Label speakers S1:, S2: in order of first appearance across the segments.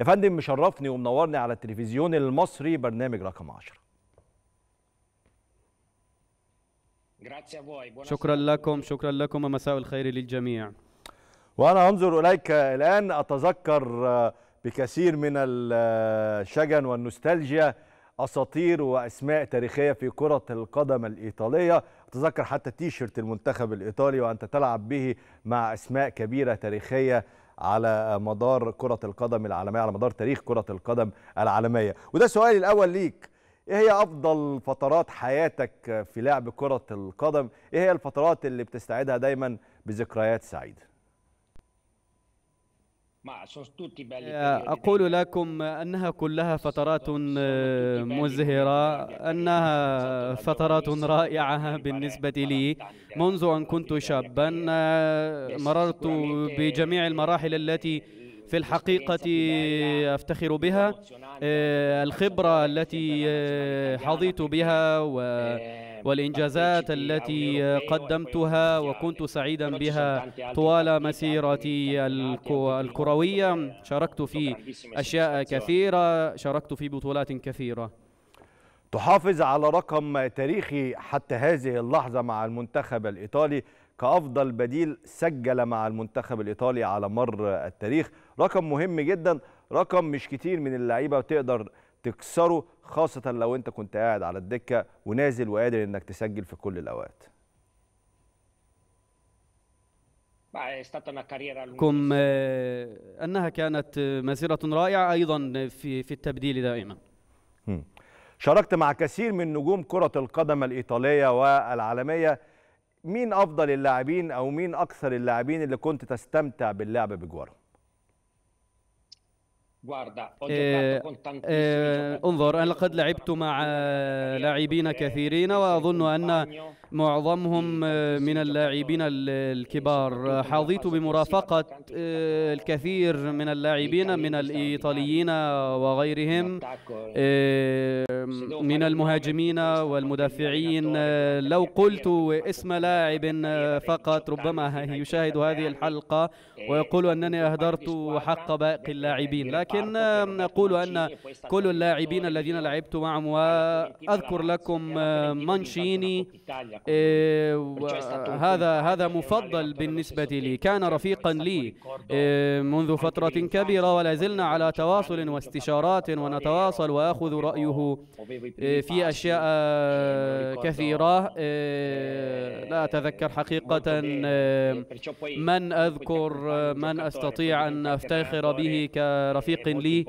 S1: يا فندم مشرفني ومنورني على التلفزيون المصري برنامج رقم 10 شكرا لكم شكرا لكم ومساء
S2: الخير للجميع
S1: وأنا أنظر إليك الآن أتذكر آه، بكثير من الشجن والنوستالجيا أساطير وأسماء تاريخية في كرة القدم الإيطالية أتذكر حتى تيشيرت المنتخب الإيطالي وأنت تلعب به مع أسماء كبيرة تاريخية على مدار كرة القدم العالمية على مدار تاريخ كرة القدم العالمية وده سؤالي الأول ليك إيه هي أفضل فترات حياتك في لعب كرة القدم إيه هي الفترات اللي بتستعدها دايما بذكريات سعيدة أقول
S2: لكم أنها كلها فترات مزهرة أنها فترات رائعة بالنسبة لي منذ أن كنت شابا مررت بجميع المراحل التي في الحقيقة أفتخر بها آه، الخبرة التي آه، حظيت بها والإنجازات التي قدمتها وكنت سعيدا بها طوال مسيرتي الكروية شاركت في أشياء كثيرة
S1: شاركت في بطولات كثيرة تحافظ على رقم تاريخي حتى هذه اللحظة مع المنتخب الإيطالي كأفضل بديل سجل مع المنتخب الإيطالي على مر التاريخ رقم مهم جدا رقم مش كتير من اللعيبة بتقدر تكسره خاصة لو أنت كنت قاعد على الدكة ونازل وقادر أنك تسجل في كل الأوقات
S2: كم آه، أنها كانت آه، مسيرة
S1: رائعة أيضا في, في التبديل دائما شاركت مع كثير من نجوم كرة القدم الإيطالية والعالمية مين افضل اللاعبين او مين اكثر اللاعبين اللي كنت تستمتع باللعب بجوارهم إيه، إيه، انظر انا لقد لعبت مع لاعبين
S2: كثيرين واظن ان معظمهم آه، من اللاعبين الكبار حظيت بمرافقة آه، الكثير من اللاعبين من الإيطاليين وغيرهم آه، من المهاجمين والمدافعين لو قلت اسم لاعب فقط ربما يشاهد هذه الحلقة ويقول أنني أهدرت حق باقي اللاعبين لكن أقول أن كل اللاعبين الذين لعبت معهم وأذكر لكم مانشيني إيه هذا هذا مفضل بالنسبة لي كان رفيقا لي إيه، منذ فترة كبيرة ولا زلنا على تواصل واستشارات ونتواصل وأخذ رأيه إيه، في أشياء آه، كثيرة إيه، لا أتذكر حقيقة من أذكر آه، من أستطيع أن أفتخر به كرفيق لي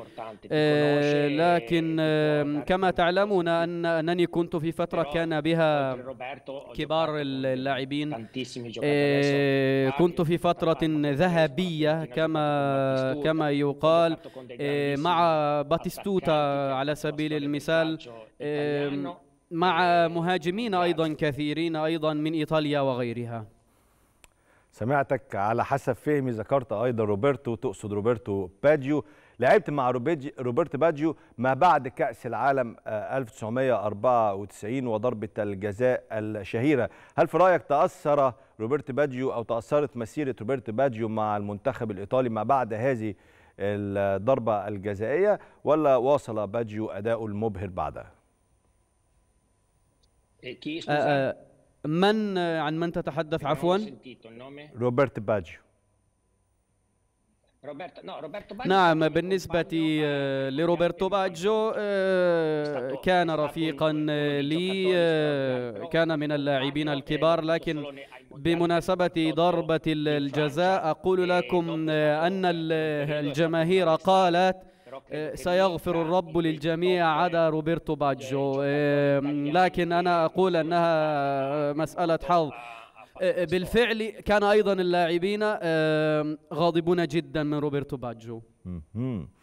S2: لكن آه، كما تعلمون أن أنني كنت في فترة كان بها كبار اللاعبين آه، نعم، كنت في فترة ذهبية كما كما يقال مع آه، باتيستوتا على سبيل المثال آه، مع مهاجمين أيضا كثيرين أيضا من إيطاليا وغيرها
S1: سمعتك على حسب فهمي ذكرت أيضا روبرتو تقصد روبرتو باديو لعبت مع روبرت باجيو ما بعد كأس العالم 1994 آه، وضربة الجزاء الشهيرة هل في رأيك تأثر روبرت باجيو أو تأثرت مسيرة روبرت باجيو مع المنتخب الإيطالي ما بعد هذه الضربة الجزائية ولا واصل باجيو أداؤه المبهر بعدها؟ إيه، آه، آه، من عن من تتحدث
S2: عفوا؟ روبرت باجيو نعم بالنسبة eh, لروبرتو باجو eh, كان رفيقا لي eh, كان من اللاعبين الكبار لكن بمناسبة ضربة الجزاء أقول e لكم أن الجماهير قالت سيغفر الرب للجميع عدا روبرتو باجو لكن أنا أقول أنها مسألة حظ آه، آه، بالفعل كان ايضا اللاعبين غاضبون جدا من روبرتو باجو